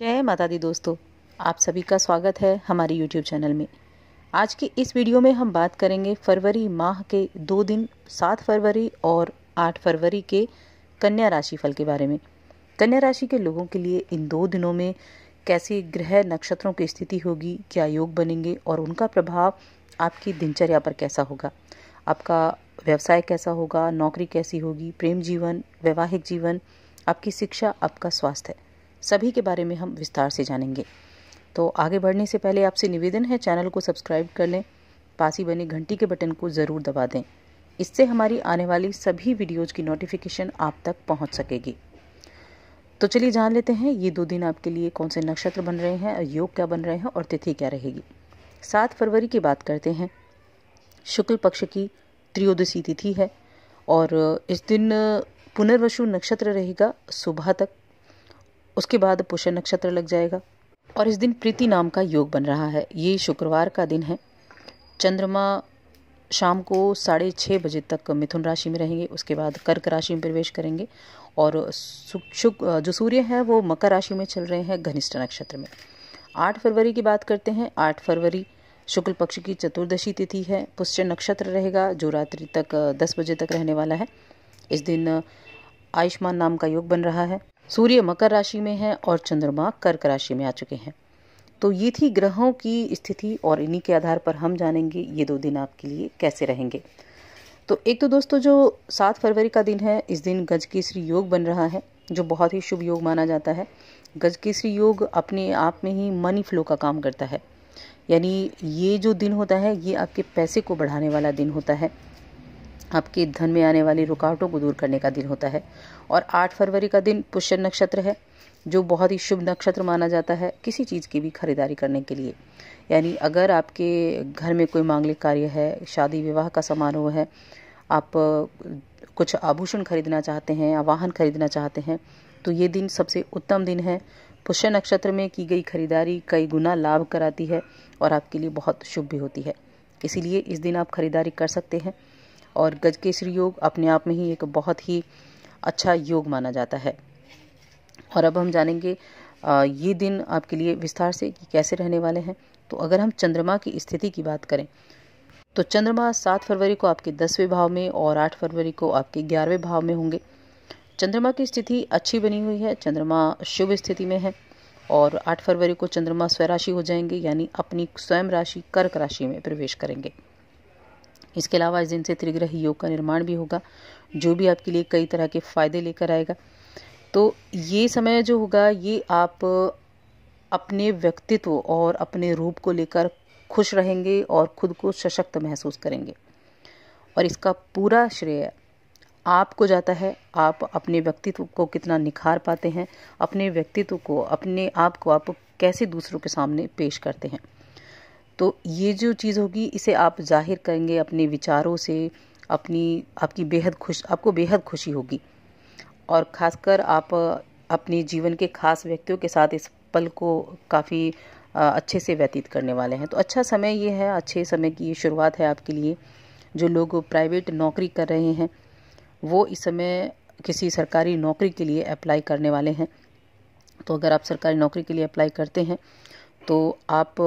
जय माता दी दोस्तों आप सभी का स्वागत है हमारे यूट्यूब चैनल में आज के इस वीडियो में हम बात करेंगे फरवरी माह के दो दिन सात फरवरी और आठ फरवरी के कन्या राशि फल के बारे में कन्या राशि के लोगों के लिए इन दो दिनों में कैसी ग्रह नक्षत्रों की स्थिति होगी क्या योग बनेंगे और उनका प्रभाव आपकी दिनचर्या पर कैसा होगा आपका व्यवसाय कैसा होगा नौकरी कैसी होगी प्रेम जीवन वैवाहिक जीवन आपकी शिक्षा आपका स्वास्थ्य सभी के बारे में हम विस्तार से जानेंगे तो आगे बढ़ने से पहले आपसे निवेदन है चैनल को सब्सक्राइब कर लें पास ही बनी घंटी के बटन को ज़रूर दबा दें इससे हमारी आने वाली सभी वीडियोज़ की नोटिफिकेशन आप तक पहुँच सकेगी तो चलिए जान लेते हैं ये दो दिन आपके लिए कौन से नक्षत्र बन रहे हैं योग क्या बन रहे हैं और तिथि क्या रहेगी सात फरवरी की बात करते हैं शुक्ल पक्ष की त्रियोदशी तिथि है और इस दिन पुनर्वसु नक्षत्र रहेगा सुबह तक उसके बाद पुष्य नक्षत्र लग जाएगा और इस दिन प्रीति नाम का योग बन रहा है ये शुक्रवार का दिन है चंद्रमा शाम को साढ़े छः बजे तक मिथुन राशि में रहेंगे उसके बाद कर्क राशि में प्रवेश करेंगे और शुक जो सूर्य है वो मकर राशि में चल रहे हैं घनिष्ठ नक्षत्र में आठ फरवरी की बात करते हैं आठ फरवरी शुक्ल पक्ष की चतुर्दशी तिथि है पुष्य नक्षत्र रहेगा जो रात्रि तक दस बजे तक रहने वाला है इस दिन आयुष्मान नाम का योग बन रहा है सूर्य मकर राशि में है और चंद्रमा कर्क राशि में आ चुके हैं तो ये थी ग्रहों की स्थिति और इन्हीं के आधार पर हम जानेंगे ये दो दिन आपके लिए कैसे रहेंगे तो एक तो दोस्तों जो सात फरवरी का दिन है इस दिन गज केसरी योग बन रहा है जो बहुत ही शुभ योग माना जाता है गज केसरी योग अपने आप में ही मनी फ्लो का काम करता है यानी ये जो दिन होता है ये आपके पैसे को बढ़ाने वाला दिन होता है आपके धन में आने वाली रुकावटों को दूर करने का दिन होता है और 8 फरवरी का दिन पुष्य नक्षत्र है जो बहुत ही शुभ नक्षत्र माना जाता है किसी चीज़ की भी खरीदारी करने के लिए यानी अगर आपके घर में कोई मांगलिक कार्य है शादी विवाह का समारोह है आप कुछ आभूषण खरीदना चाहते हैं वाहन खरीदना चाहते हैं तो ये दिन सबसे उत्तम दिन है पुष्य नक्षत्र में की गई खरीदारी कई गुना लाभ कराती है और आपके लिए बहुत शुभ भी होती है इसीलिए इस दिन आप खरीदारी कर सकते हैं और गज केसरी योग अपने आप में ही एक बहुत ही अच्छा योग माना जाता है और अब हम जानेंगे ये दिन आपके लिए विस्तार से कि कैसे रहने वाले हैं तो अगर हम चंद्रमा की स्थिति की बात करें तो चंद्रमा सात फरवरी को आपके दसवें भाव में और आठ फरवरी को आपके ग्यारहवें भाव में होंगे चंद्रमा की स्थिति अच्छी बनी हुई है चंद्रमा शुभ स्थिति में है और 8 फरवरी को चंद्रमा स्वराशि हो जाएंगे यानी अपनी स्वयं राशि कर्क राशि में प्रवेश करेंगे इसके अलावा इस दिन से त्रिग्रह योग का निर्माण भी होगा जो भी आपके लिए कई तरह के फ़ायदे लेकर आएगा तो ये समय जो होगा ये आप अपने व्यक्तित्व और अपने रूप को लेकर खुश रहेंगे और खुद को सशक्त महसूस करेंगे और इसका पूरा श्रेय आपको जाता है आप अपने व्यक्तित्व को कितना निखार पाते हैं अपने व्यक्तित्व को अपने आप को आप कैसे दूसरों के सामने पेश करते हैं तो ये जो चीज़ होगी इसे आप जाहिर करेंगे अपने विचारों से अपनी आपकी बेहद खुश आपको बेहद खुशी होगी और ख़ासकर आप अपने जीवन के खास व्यक्तियों के साथ इस पल को काफ़ी अच्छे से व्यतीत करने वाले हैं तो अच्छा समय ये है अच्छे समय की शुरुआत है आपके लिए जो लोग प्राइवेट नौकरी कर रहे हैं वो इस समय किसी सरकारी नौकरी के लिए अप्लाई करने वाले हैं तो अगर आप सरकारी नौकरी के लिए अप्लाई करते हैं तो आप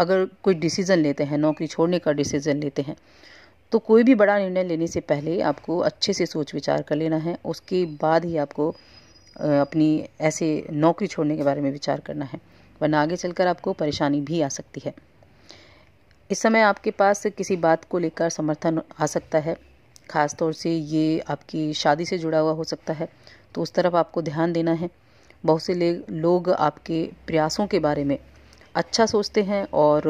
अगर कोई डिसीज़न लेते हैं नौकरी छोड़ने का डिसीज़न लेते हैं तो कोई भी बड़ा निर्णय लेने से पहले आपको अच्छे से सोच विचार कर लेना है उसके बाद ही आपको अपनी ऐसे नौकरी छोड़ने के बारे में विचार करना है वरना आगे चलकर आपको परेशानी भी आ सकती है इस समय आपके पास किसी बात को लेकर समर्थन आ सकता है ख़ास तौर से ये आपकी शादी से जुड़ा हुआ हो सकता है तो उस तरफ आपको ध्यान देना है बहुत से लोग आपके प्रयासों के बारे में अच्छा सोचते हैं और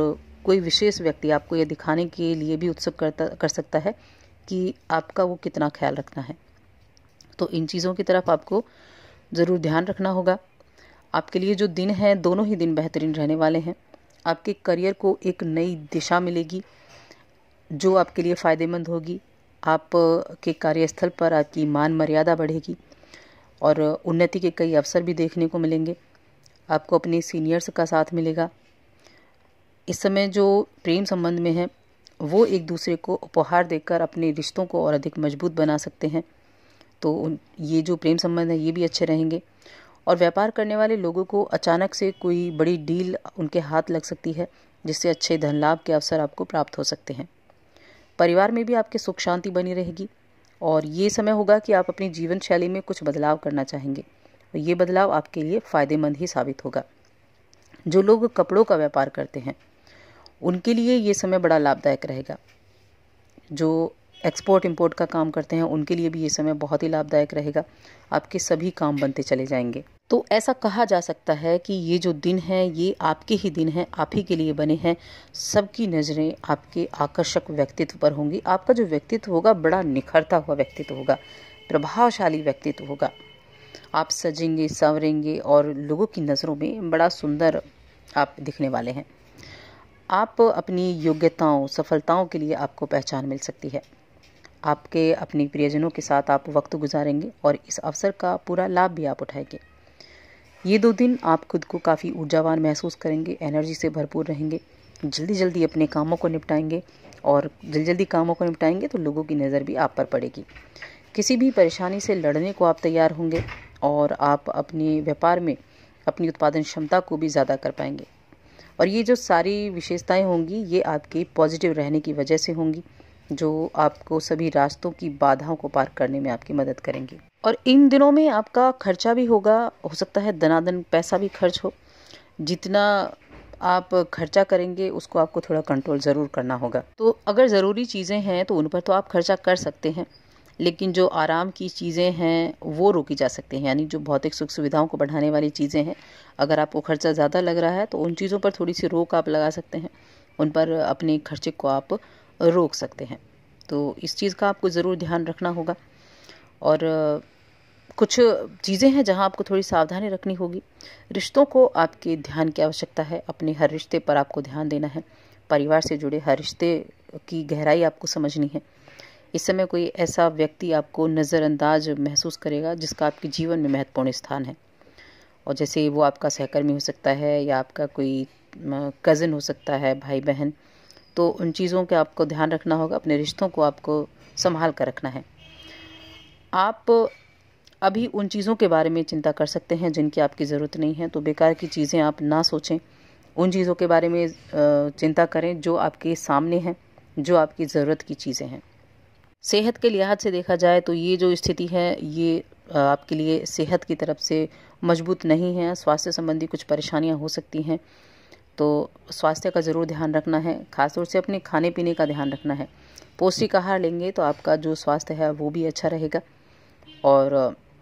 कोई विशेष व्यक्ति आपको ये दिखाने के लिए भी उत्सुक करता कर सकता है कि आपका वो कितना ख्याल रखना है तो इन चीज़ों की तरफ आपको ज़रूर ध्यान रखना होगा आपके लिए जो दिन हैं दोनों ही दिन बेहतरीन रहने वाले हैं आपके करियर को एक नई दिशा मिलेगी जो आपके लिए फ़ायदेमंद होगी आप के कार्यस्थल पर आपकी मान मर्यादा बढ़ेगी और उन्नति के कई अवसर भी देखने को मिलेंगे आपको अपने सीनियर्स का साथ मिलेगा इस समय जो प्रेम संबंध में है वो एक दूसरे को उपहार देकर अपने रिश्तों को और अधिक मजबूत बना सकते हैं तो ये जो प्रेम संबंध है ये भी अच्छे रहेंगे और व्यापार करने वाले लोगों को अचानक से कोई बड़ी डील उनके हाथ लग सकती है जिससे अच्छे धन लाभ के अवसर आपको प्राप्त हो सकते हैं परिवार में भी आपके सुख शांति बनी रहेगी और ये समय होगा कि आप अपनी जीवन शैली में कुछ बदलाव करना चाहेंगे तो ये बदलाव आपके लिए फ़ायदेमंद ही साबित होगा जो लोग कपड़ों का व्यापार करते हैं उनके लिए ये समय बड़ा लाभदायक रहेगा जो एक्सपोर्ट इंपोर्ट का काम करते हैं उनके लिए भी ये समय बहुत ही लाभदायक रहेगा आपके सभी काम बनते चले जाएंगे तो ऐसा कहा जा सकता है कि ये जो दिन है ये आपके ही दिन है आप ही के लिए बने हैं सबकी नज़रें आपके आकर्षक व्यक्तित्व पर होंगी आपका जो व्यक्तित्व होगा बड़ा निखरता हुआ व्यक्तित्व होगा प्रभावशाली व्यक्तित्व होगा आप सजेंगे संवरेंगे और लोगों की नज़रों में बड़ा सुंदर आप दिखने वाले हैं आप अपनी योग्यताओं सफलताओं के लिए आपको पहचान मिल सकती है आपके अपने प्रियजनों के साथ आप वक्त गुजारेंगे और इस अवसर का पूरा लाभ भी आप उठाएंगे ये दो दिन आप खुद को काफ़ी ऊर्जावान महसूस करेंगे एनर्जी से भरपूर रहेंगे जल्दी जल्दी अपने कामों को निपटाएंगे और जल्दी जल्दी कामों को निपटाएंगे तो लोगों की नज़र भी आप पर पड़ेगी किसी भी परेशानी से लड़ने को आप तैयार होंगे और आप अपने व्यापार में अपनी उत्पादन क्षमता को भी ज़्यादा कर पाएंगे और ये जो सारी विशेषताएं होंगी ये आपकी पॉजिटिव रहने की वजह से होंगी जो आपको सभी रास्तों की बाधाओं को पार करने में आपकी मदद करेंगी और इन दिनों में आपका खर्चा भी होगा हो सकता है दनादन पैसा भी खर्च हो जितना आप खर्चा करेंगे उसको आपको थोड़ा कंट्रोल ज़रूर करना होगा तो अगर ज़रूरी चीज़ें हैं तो उन पर तो आप खर्चा कर सकते हैं लेकिन जो आराम की चीज़ें हैं वो रोकी जा सकती हैं यानी जो भौतिक सुख सुविधाओं को बढ़ाने वाली चीज़ें हैं अगर आपको खर्चा ज़्यादा लग रहा है तो उन चीज़ों पर थोड़ी सी रोक आप लगा सकते हैं उन पर अपने खर्चे को आप रोक सकते हैं तो इस चीज़ का आपको ज़रूर ध्यान रखना होगा और कुछ चीज़ें हैं जहां आपको थोड़ी सावधानी रखनी होगी रिश्तों को आपके ध्यान की आवश्यकता है अपने हर रिश्ते पर आपको ध्यान देना है परिवार से जुड़े हर रिश्ते की गहराई आपको समझनी है इस समय कोई ऐसा व्यक्ति आपको नज़रअंदाज महसूस करेगा जिसका आपके जीवन में महत्वपूर्ण स्थान है और जैसे वो आपका सहकर्मी हो सकता है या आपका कोई कज़न हो सकता है भाई बहन तो उन चीज़ों का आपको ध्यान रखना होगा अपने रिश्तों को आपको संभाल कर रखना है आप अभी उन चीज़ों के बारे में चिंता कर सकते हैं जिनकी आपकी ज़रूरत नहीं है तो बेकार की चीज़ें आप ना सोचें उन चीज़ों के बारे में चिंता करें जो आपके सामने हैं जो आपकी ज़रूरत की चीज़ें हैं सेहत के लिहाज से देखा जाए तो ये जो स्थिति है ये आपके लिए सेहत की तरफ से मजबूत नहीं है स्वास्थ्य संबंधी कुछ परेशानियाँ हो सकती हैं तो स्वास्थ्य का ज़रूर ध्यान रखना है खासतौर से अपने खाने पीने का ध्यान रखना है पौष्टिक आहार लेंगे तो आपका जो स्वास्थ्य है वो भी अच्छा रहेगा और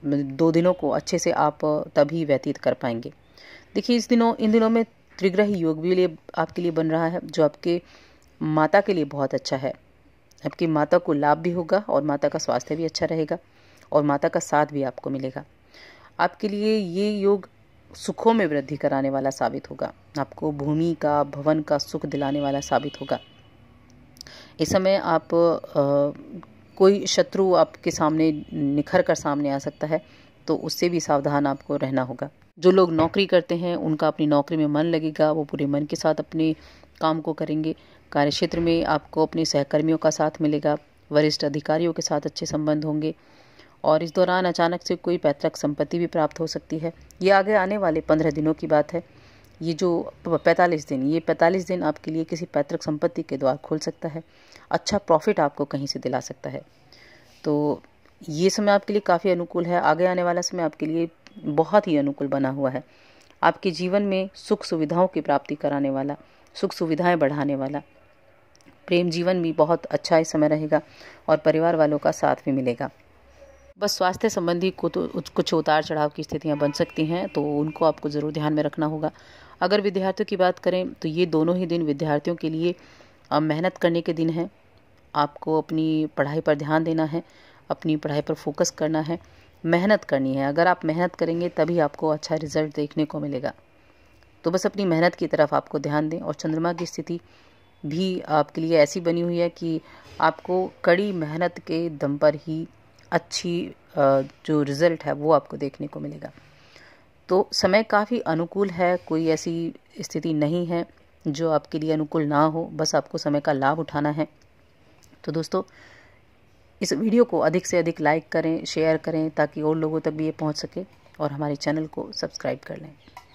दो दिनों को अच्छे से आप तभी व्यतीत कर पाएंगे देखिए इस दिनों इन दिनों में त्रिग्रही योग भी लिए आपके लिए बन रहा है जो आपके माता के लिए बहुत अच्छा है आपकी माता को लाभ भी होगा और माता का स्वास्थ्य भी अच्छा रहेगा और माता का साथ भी आपको मिलेगा आपके लिए ये योग सुखों में वृद्धि कराने वाला साबित होगा आपको भूमि का भवन का सुख दिलाने वाला साबित होगा इस समय आप आ, कोई शत्रु आपके सामने निखर कर सामने आ सकता है तो उससे भी सावधान आपको रहना होगा जो लोग नौकरी करते हैं उनका अपनी नौकरी में मन लगेगा वो पूरे मन के साथ अपने काम को करेंगे कार्यक्षेत्र में आपको अपने सहकर्मियों का साथ मिलेगा वरिष्ठ अधिकारियों के साथ अच्छे संबंध होंगे और इस दौरान अचानक से कोई पैतृक संपत्ति भी प्राप्त हो सकती है ये आगे आने वाले पंद्रह दिनों की बात है ये जो पैंतालीस दिन ये पैंतालीस दिन आपके लिए किसी पैतृक संपत्ति के द्वार खोल सकता है अच्छा प्रॉफिट आपको कहीं से दिला सकता है तो ये समय आपके लिए काफ़ी अनुकूल है आगे आने वाला समय आपके लिए बहुत ही अनुकूल बना हुआ है आपके जीवन में सुख सुविधाओं की प्राप्ति कराने वाला सुख सुविधाएं बढ़ाने वाला प्रेम जीवन भी बहुत अच्छा इस समय रहेगा और परिवार वालों का साथ भी मिलेगा बस स्वास्थ्य संबंधी तो कुछ उतार चढ़ाव की स्थितियां बन सकती हैं तो उनको आपको ज़रूर ध्यान में रखना होगा अगर विद्यार्थियों की बात करें तो ये दोनों ही दिन विद्यार्थियों के लिए मेहनत करने के दिन हैं आपको अपनी पढ़ाई पर ध्यान देना है अपनी पढ़ाई पर फोकस करना है मेहनत करनी है अगर आप मेहनत करेंगे तभी आपको अच्छा रिजल्ट देखने को मिलेगा तो बस अपनी मेहनत की तरफ आपको ध्यान दें और चंद्रमा की स्थिति भी आपके लिए ऐसी बनी हुई है कि आपको कड़ी मेहनत के दम पर ही अच्छी जो रिज़ल्ट है वो आपको देखने को मिलेगा तो समय काफ़ी अनुकूल है कोई ऐसी स्थिति नहीं है जो आपके लिए अनुकूल ना हो बस आपको समय का लाभ उठाना है तो दोस्तों इस वीडियो को अधिक से अधिक लाइक करें शेयर करें ताकि और लोगों तक भी ये पहुंच सके और हमारे चैनल को सब्सक्राइब कर लें